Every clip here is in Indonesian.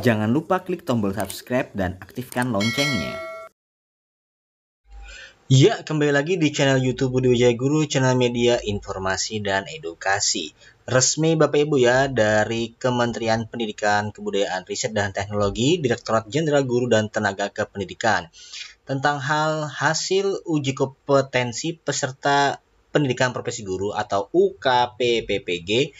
Jangan lupa klik tombol subscribe dan aktifkan loncengnya. Ya, kembali lagi di channel YouTube Budi Wijaya Guru, channel media informasi dan edukasi. Resmi Bapak Ibu ya, dari Kementerian Pendidikan, Kebudayaan, Riset dan Teknologi, Direktorat Jenderal Guru dan Tenaga Kependidikan tentang hal hasil uji kompetensi peserta pendidikan profesi guru atau UKPPPG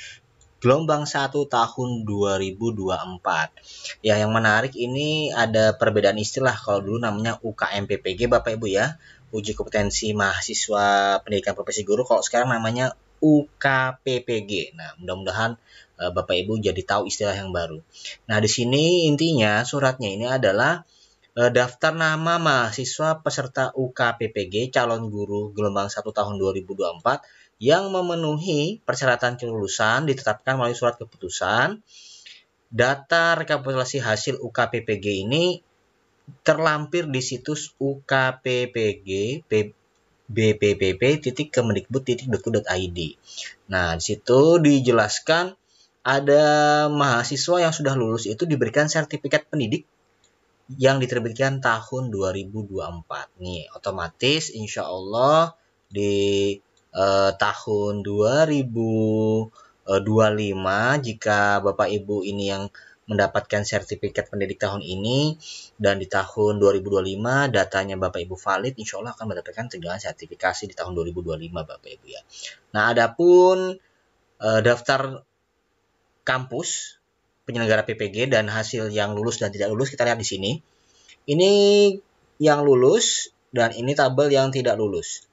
gelombang 1 tahun 2024. Ya, yang menarik ini ada perbedaan istilah kalau dulu namanya UKMPPG Bapak Ibu ya. Uji kompetensi mahasiswa pendidikan profesi guru kalau sekarang namanya UKPPG. Nah, mudah-mudahan eh, Bapak Ibu jadi tahu istilah yang baru. Nah, di sini intinya suratnya ini adalah Eh, daftar nama mahasiswa peserta UKPPG calon guru gelombang 1 tahun 2024 yang memenuhi persyaratan kelulusan ditetapkan melalui surat keputusan. Data rekapitulasi hasil UKPPG ini terlampir di situs UKPPG bppp.kemendikbud.go.id. Nah, di situ dijelaskan ada mahasiswa yang sudah lulus itu diberikan sertifikat pendidik yang diterbitkan tahun 2024 nih otomatis insya Allah di eh, tahun 2025 jika Bapak Ibu ini yang mendapatkan sertifikat pendidik tahun ini dan di tahun 2025 datanya Bapak Ibu valid insya Allah akan mendapatkan tegangan sertifikasi di tahun 2025 Bapak Ibu ya. Nah adapun eh, daftar kampus penyelenggara PPG dan hasil yang lulus dan tidak lulus kita lihat di sini. Ini yang lulus dan ini tabel yang tidak lulus.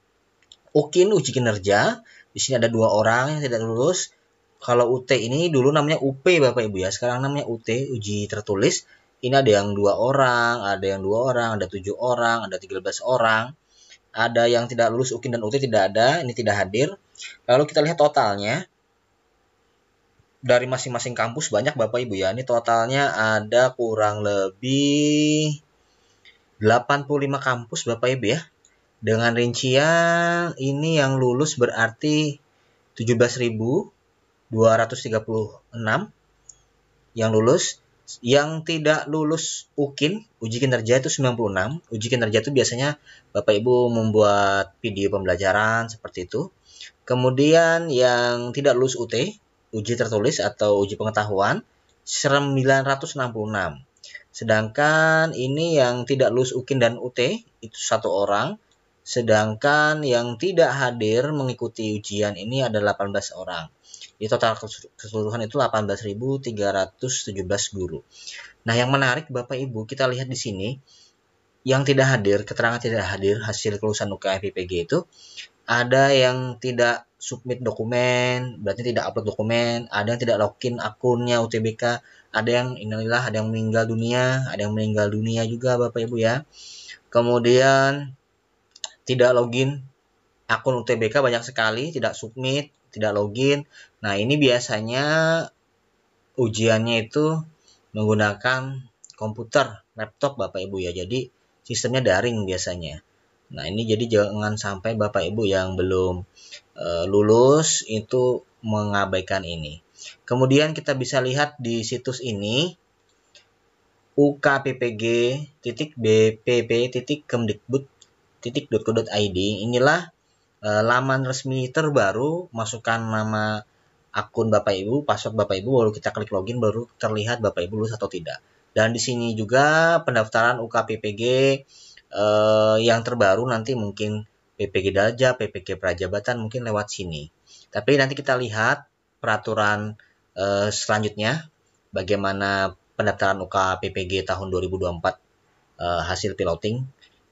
UKIN uji kinerja, di sini ada dua orang yang tidak lulus. Kalau UT ini dulu namanya UP Bapak Ibu ya, sekarang namanya UT uji tertulis. Ini ada yang dua orang, ada yang dua orang, ada tujuh orang, ada tiga belas orang. Ada yang tidak lulus UKIN dan UT tidak ada, ini tidak hadir. Lalu kita lihat totalnya dari masing-masing kampus banyak Bapak Ibu ya. Ini totalnya ada kurang lebih 85 kampus Bapak Ibu ya. Dengan rincian ini yang lulus berarti 17.236 yang lulus yang tidak lulus UKIN, uji kinerja itu 96. Uji kinerja itu biasanya Bapak Ibu membuat video pembelajaran seperti itu. Kemudian yang tidak lulus UT uji tertulis atau uji pengetahuan 966. Sedangkan ini yang tidak lulus UKIN dan UT itu satu orang, sedangkan yang tidak hadir mengikuti ujian ini ada 18 orang. Di total keseluruhan itu 18.317 guru. Nah, yang menarik Bapak Ibu, kita lihat di sini yang tidak hadir, keterangan tidak hadir hasil kelulusan UKIPPG itu ada yang tidak submit dokumen, berarti tidak upload dokumen, ada yang tidak login akunnya UTBK, ada yang inilah ada yang meninggal dunia, ada yang meninggal dunia juga Bapak Ibu ya. Kemudian tidak login akun UTBK banyak sekali, tidak submit, tidak login. Nah, ini biasanya ujiannya itu menggunakan komputer, laptop Bapak Ibu ya. Jadi sistemnya daring biasanya. Nah, ini jadi jangan sampai Bapak Ibu yang belum e, lulus itu mengabaikan ini. Kemudian kita bisa lihat di situs ini ukppg.bpp.kemdikbud.go.id. Inilah e, laman resmi terbaru, masukkan nama akun Bapak Ibu, password Bapak Ibu, lalu kita klik login baru terlihat Bapak Ibu lulus atau tidak. Dan di sini juga pendaftaran UKPPG eh, yang terbaru nanti mungkin PPG Daja, PPG Prajabatan mungkin lewat sini. Tapi nanti kita lihat peraturan eh, selanjutnya bagaimana pendaftaran UK PPG tahun 2024 eh, hasil piloting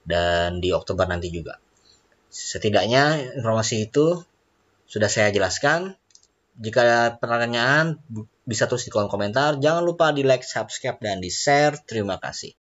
dan di Oktober nanti juga. Setidaknya informasi itu sudah saya jelaskan. Jika ada pertanyaan bisa tulis di kolom komentar. Jangan lupa di like, subscribe, dan di share. Terima kasih.